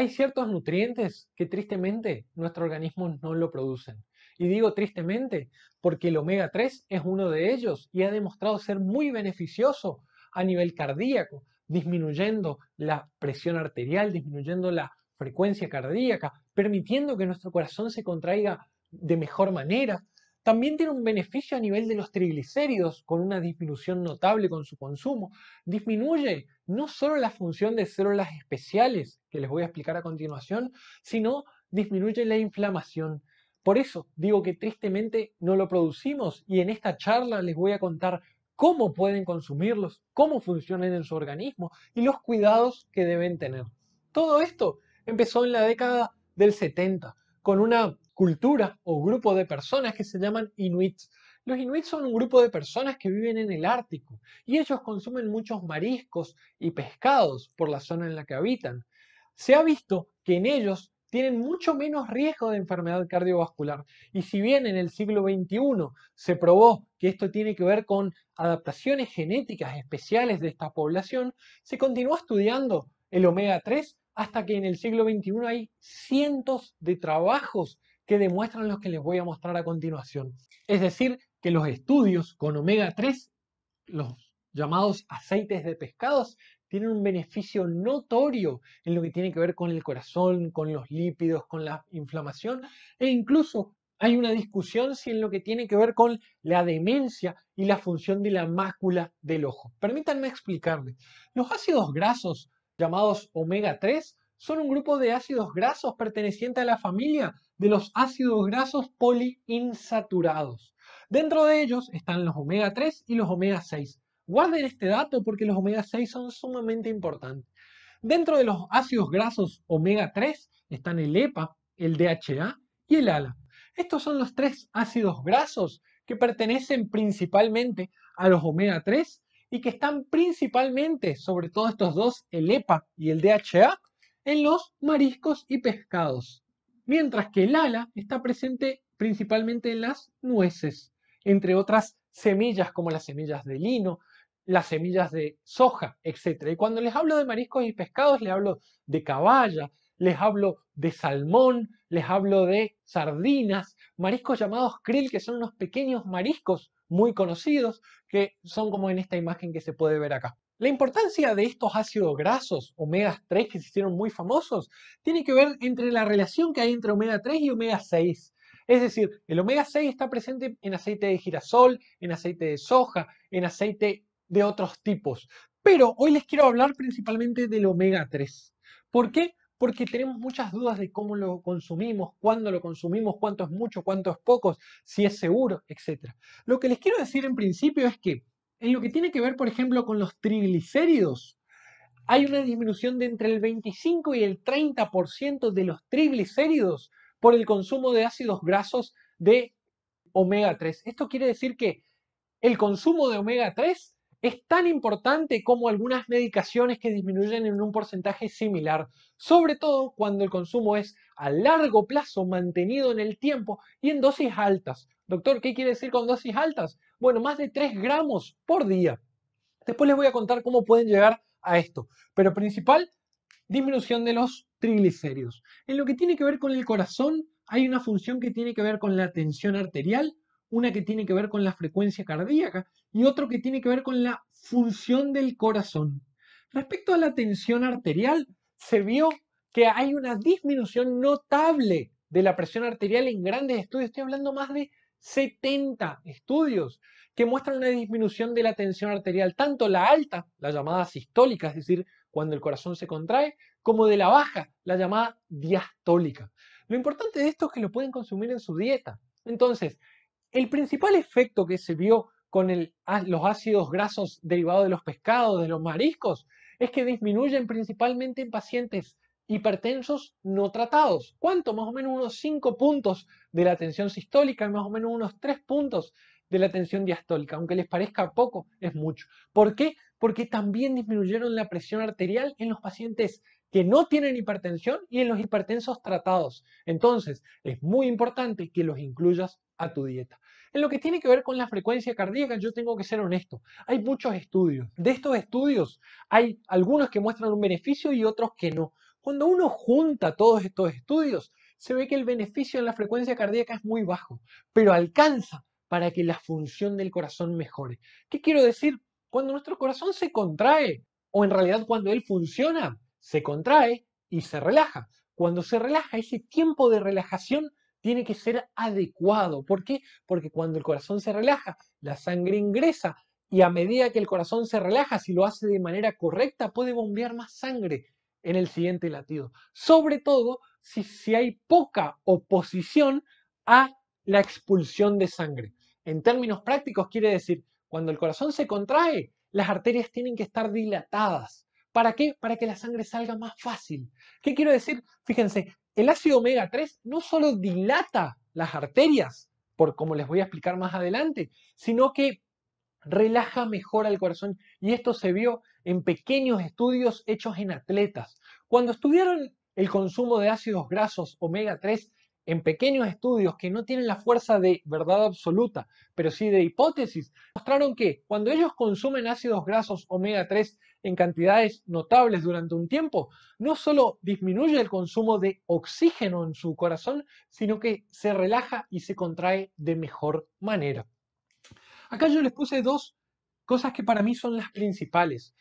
hay ciertos nutrientes que tristemente nuestro organismo no lo producen. Y digo tristemente porque el omega 3 es uno de ellos y ha demostrado ser muy beneficioso a nivel cardíaco, disminuyendo la presión arterial, disminuyendo la frecuencia cardíaca, permitiendo que nuestro corazón se contraiga de mejor manera, también tiene un beneficio a nivel de los triglicéridos, con una disminución notable con su consumo. Disminuye no solo la función de células especiales, que les voy a explicar a continuación, sino disminuye la inflamación. Por eso digo que tristemente no lo producimos y en esta charla les voy a contar cómo pueden consumirlos, cómo funcionan en su organismo y los cuidados que deben tener. Todo esto empezó en la década del 70 con una cultura o grupo de personas que se llaman inuits. Los inuits son un grupo de personas que viven en el Ártico y ellos consumen muchos mariscos y pescados por la zona en la que habitan. Se ha visto que en ellos tienen mucho menos riesgo de enfermedad cardiovascular. Y si bien en el siglo XXI se probó que esto tiene que ver con adaptaciones genéticas especiales de esta población, se continúa estudiando el omega 3 hasta que en el siglo XXI hay cientos de trabajos que demuestran los que les voy a mostrar a continuación. Es decir, que los estudios con omega 3, los llamados aceites de pescados, tienen un beneficio notorio en lo que tiene que ver con el corazón, con los lípidos, con la inflamación e incluso hay una discusión si en lo que tiene que ver con la demencia y la función de la mácula del ojo. Permítanme explicarles. Los ácidos grasos llamados omega 3 son un grupo de ácidos grasos perteneciente a la familia de los ácidos grasos poliinsaturados. Dentro de ellos están los omega 3 y los omega 6. Guarden este dato porque los omega 6 son sumamente importantes. Dentro de los ácidos grasos omega 3 están el EPA, el DHA y el ALA. Estos son los tres ácidos grasos que pertenecen principalmente a los omega 3 y que están principalmente, sobre todo estos dos, el EPA y el DHA, en los mariscos y pescados, mientras que el ala está presente principalmente en las nueces, entre otras semillas como las semillas de lino, las semillas de soja, etc. Y cuando les hablo de mariscos y pescados, les hablo de caballa, les hablo de salmón, les hablo de sardinas, mariscos llamados krill, que son unos pequeños mariscos muy conocidos, que son como en esta imagen que se puede ver acá. La importancia de estos ácidos grasos, omega 3, que se hicieron muy famosos, tiene que ver entre la relación que hay entre omega 3 y omega 6. Es decir, el omega 6 está presente en aceite de girasol, en aceite de soja, en aceite de otros tipos. Pero hoy les quiero hablar principalmente del omega 3. ¿Por qué? Porque tenemos muchas dudas de cómo lo consumimos, cuándo lo consumimos, cuánto es mucho, cuánto es poco, si es seguro, etc. Lo que les quiero decir en principio es que en lo que tiene que ver, por ejemplo, con los triglicéridos, hay una disminución de entre el 25 y el 30% de los triglicéridos por el consumo de ácidos grasos de omega 3. Esto quiere decir que el consumo de omega 3 es tan importante como algunas medicaciones que disminuyen en un porcentaje similar, sobre todo cuando el consumo es a largo plazo, mantenido en el tiempo y en dosis altas. Doctor, ¿qué quiere decir con dosis altas? Bueno, más de 3 gramos por día. Después les voy a contar cómo pueden llegar a esto, pero principal, disminución de los triglicéridos. En lo que tiene que ver con el corazón, hay una función que tiene que ver con la tensión arterial, una que tiene que ver con la frecuencia cardíaca y otro que tiene que ver con la función del corazón. Respecto a la tensión arterial, se vio que hay una disminución notable de la presión arterial en grandes estudios, estoy hablando más de 70 estudios que muestran una disminución de la tensión arterial, tanto la alta, la llamada sistólica, es decir, cuando el corazón se contrae, como de la baja, la llamada diastólica. Lo importante de esto es que lo pueden consumir en su dieta. Entonces, el principal efecto que se vio con los ácidos grasos derivados de los pescados, de los mariscos, es que disminuyen principalmente en pacientes hipertensos no tratados. ¿Cuánto? Más o menos unos 5 puntos de la tensión sistólica y más o menos unos 3 puntos de la tensión diastólica. Aunque les parezca poco, es mucho. ¿Por qué? Porque también disminuyeron la presión arterial en los pacientes que no tienen hipertensión y en los hipertensos tratados. Entonces, es muy importante que los incluyas a tu dieta. En lo que tiene que ver con la frecuencia cardíaca, yo tengo que ser honesto. Hay muchos estudios. De estos estudios hay algunos que muestran un beneficio y otros que no. Cuando uno junta todos estos estudios, se ve que el beneficio en la frecuencia cardíaca es muy bajo, pero alcanza para que la función del corazón mejore. ¿Qué quiero decir? Cuando nuestro corazón se contrae, o en realidad cuando él funciona, se contrae y se relaja. Cuando se relaja, ese tiempo de relajación tiene que ser adecuado. ¿Por qué? Porque cuando el corazón se relaja, la sangre ingresa y a medida que el corazón se relaja, si lo hace de manera correcta, puede bombear más sangre en el siguiente latido. Sobre todo si, si hay poca oposición a la expulsión de sangre. En términos prácticos quiere decir, cuando el corazón se contrae, las arterias tienen que estar dilatadas. ¿Para qué? Para que la sangre salga más fácil. ¿Qué quiero decir? Fíjense, el ácido omega 3 no solo dilata las arterias, por como les voy a explicar más adelante, sino que relaja mejor al corazón y esto se vio en pequeños estudios hechos en atletas. Cuando estudiaron el consumo de ácidos grasos omega 3 en pequeños estudios que no tienen la fuerza de verdad absoluta, pero sí de hipótesis, mostraron que cuando ellos consumen ácidos grasos omega 3 en cantidades notables durante un tiempo, no solo disminuye el consumo de oxígeno en su corazón, sino que se relaja y se contrae de mejor manera. Acá yo les puse dos cosas que para mí son las principales.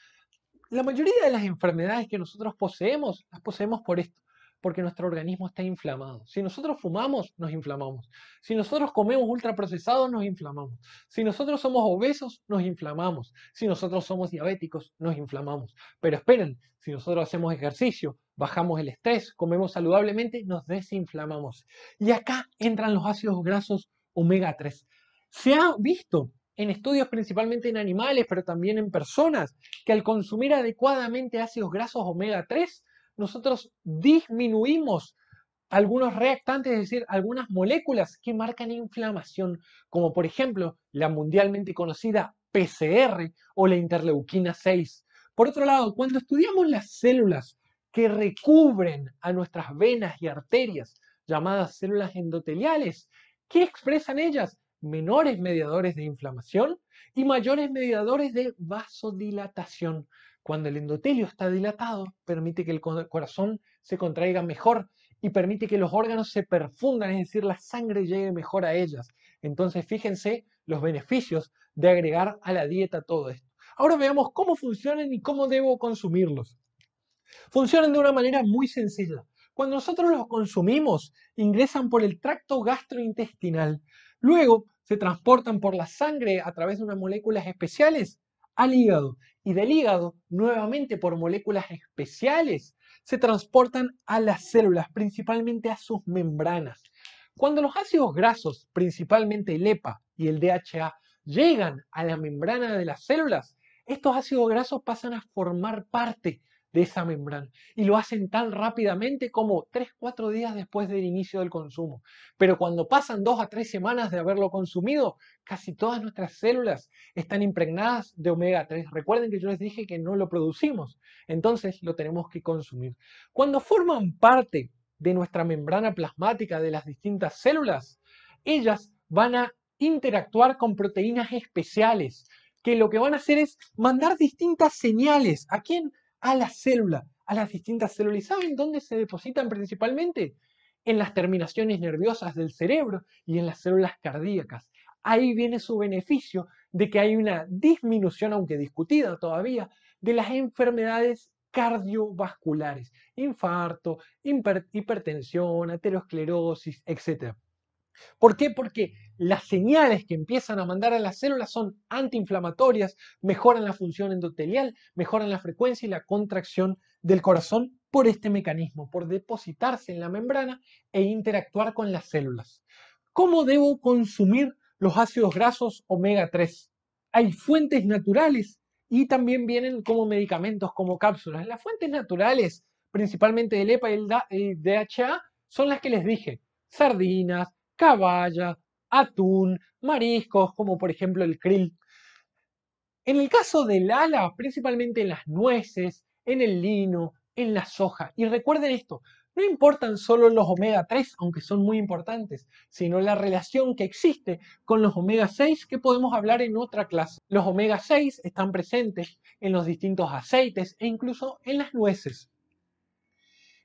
La mayoría de las enfermedades que nosotros poseemos, las poseemos por esto, porque nuestro organismo está inflamado. Si nosotros fumamos, nos inflamamos. Si nosotros comemos ultraprocesados, nos inflamamos. Si nosotros somos obesos, nos inflamamos. Si nosotros somos diabéticos, nos inflamamos. Pero esperen, si nosotros hacemos ejercicio, bajamos el estrés, comemos saludablemente, nos desinflamamos. Y acá entran los ácidos grasos omega 3. Se ha visto en estudios principalmente en animales, pero también en personas, que al consumir adecuadamente ácidos grasos omega 3, nosotros disminuimos algunos reactantes, es decir, algunas moléculas que marcan inflamación, como por ejemplo la mundialmente conocida PCR o la interleuquina 6. Por otro lado, cuando estudiamos las células que recubren a nuestras venas y arterias, llamadas células endoteliales, ¿qué expresan ellas? Menores mediadores de inflamación y mayores mediadores de vasodilatación. Cuando el endotelio está dilatado, permite que el corazón se contraiga mejor y permite que los órganos se perfundan, es decir, la sangre llegue mejor a ellas. Entonces, fíjense los beneficios de agregar a la dieta todo esto. Ahora veamos cómo funcionan y cómo debo consumirlos. Funcionan de una manera muy sencilla. Cuando nosotros los consumimos, ingresan por el tracto gastrointestinal. Luego se transportan por la sangre a través de unas moléculas especiales al hígado y del hígado, nuevamente por moléculas especiales, se transportan a las células, principalmente a sus membranas. Cuando los ácidos grasos, principalmente el EPA y el DHA, llegan a la membrana de las células, estos ácidos grasos pasan a formar parte de esa membrana. Y lo hacen tan rápidamente como 3-4 días después del inicio del consumo. Pero cuando pasan dos a tres semanas de haberlo consumido, casi todas nuestras células están impregnadas de omega 3. Recuerden que yo les dije que no lo producimos, entonces lo tenemos que consumir. Cuando forman parte de nuestra membrana plasmática de las distintas células, ellas van a interactuar con proteínas especiales que lo que van a hacer es mandar distintas señales. ¿A quién? a la célula, a las distintas células. ¿Y saben dónde se depositan principalmente? En las terminaciones nerviosas del cerebro y en las células cardíacas. Ahí viene su beneficio de que hay una disminución, aunque discutida todavía, de las enfermedades cardiovasculares, infarto, hipertensión, aterosclerosis, etc. ¿Por qué? Porque las señales que empiezan a mandar a las células son antiinflamatorias, mejoran la función endotelial, mejoran la frecuencia y la contracción del corazón por este mecanismo, por depositarse en la membrana e interactuar con las células. ¿Cómo debo consumir los ácidos grasos omega 3? Hay fuentes naturales y también vienen como medicamentos, como cápsulas. Las fuentes naturales, principalmente el EPA y el DHA, son las que les dije. Sardinas, caballa, atún, mariscos, como por ejemplo el krill. En el caso del ala, principalmente en las nueces, en el lino, en la soja. Y recuerden esto, no importan solo los omega 3, aunque son muy importantes, sino la relación que existe con los omega 6 que podemos hablar en otra clase. Los omega 6 están presentes en los distintos aceites e incluso en las nueces.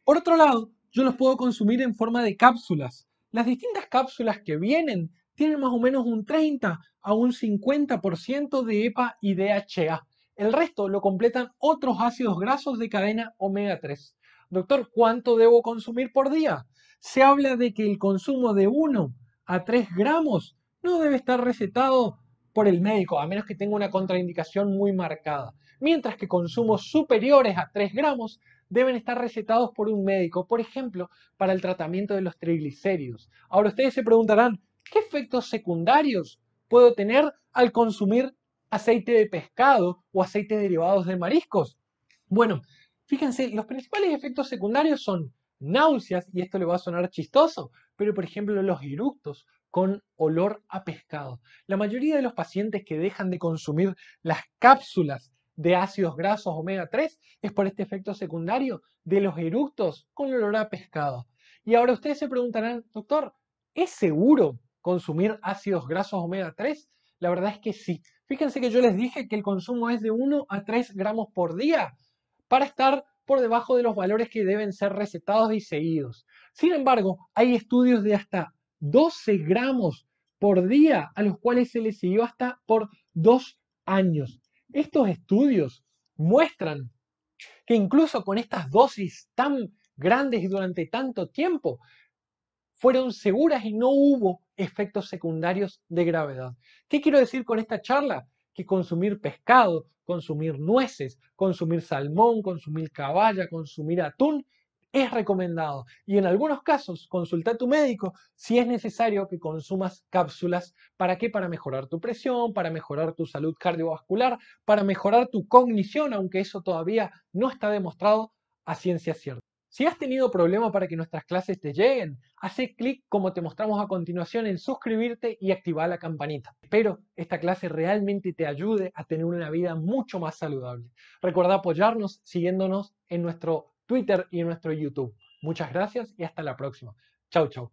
Por otro lado, yo los puedo consumir en forma de cápsulas, las distintas cápsulas que vienen tienen más o menos un 30 a un 50% de EPA y DHA. El resto lo completan otros ácidos grasos de cadena omega 3. Doctor, ¿cuánto debo consumir por día? Se habla de que el consumo de 1 a 3 gramos no debe estar recetado por el médico, a menos que tenga una contraindicación muy marcada. Mientras que consumos superiores a 3 gramos deben estar recetados por un médico, por ejemplo, para el tratamiento de los triglicéridos. Ahora ustedes se preguntarán, ¿qué efectos secundarios puedo tener al consumir aceite de pescado o aceite derivados de mariscos? Bueno, fíjense, los principales efectos secundarios son náuseas, y esto le va a sonar chistoso, pero por ejemplo los eructos con olor a pescado. La mayoría de los pacientes que dejan de consumir las cápsulas de ácidos grasos omega 3 es por este efecto secundario de los eructos con olor a pescado. Y ahora ustedes se preguntarán, doctor, ¿es seguro consumir ácidos grasos omega 3? La verdad es que sí. Fíjense que yo les dije que el consumo es de 1 a 3 gramos por día para estar por debajo de los valores que deben ser recetados y seguidos. Sin embargo, hay estudios de hasta 12 gramos por día a los cuales se les siguió hasta por dos años. Estos estudios muestran que incluso con estas dosis tan grandes y durante tanto tiempo, fueron seguras y no hubo efectos secundarios de gravedad. ¿Qué quiero decir con esta charla? Que consumir pescado, consumir nueces, consumir salmón, consumir caballa, consumir atún, es recomendado. Y en algunos casos, consulta a tu médico si es necesario que consumas cápsulas. ¿Para qué? Para mejorar tu presión, para mejorar tu salud cardiovascular, para mejorar tu cognición, aunque eso todavía no está demostrado a ciencia cierta. Si has tenido problema para que nuestras clases te lleguen, hace clic como te mostramos a continuación en suscribirte y activar la campanita. Espero esta clase realmente te ayude a tener una vida mucho más saludable. Recuerda apoyarnos siguiéndonos en nuestro Twitter y nuestro YouTube. Muchas gracias y hasta la próxima. Chau, chau.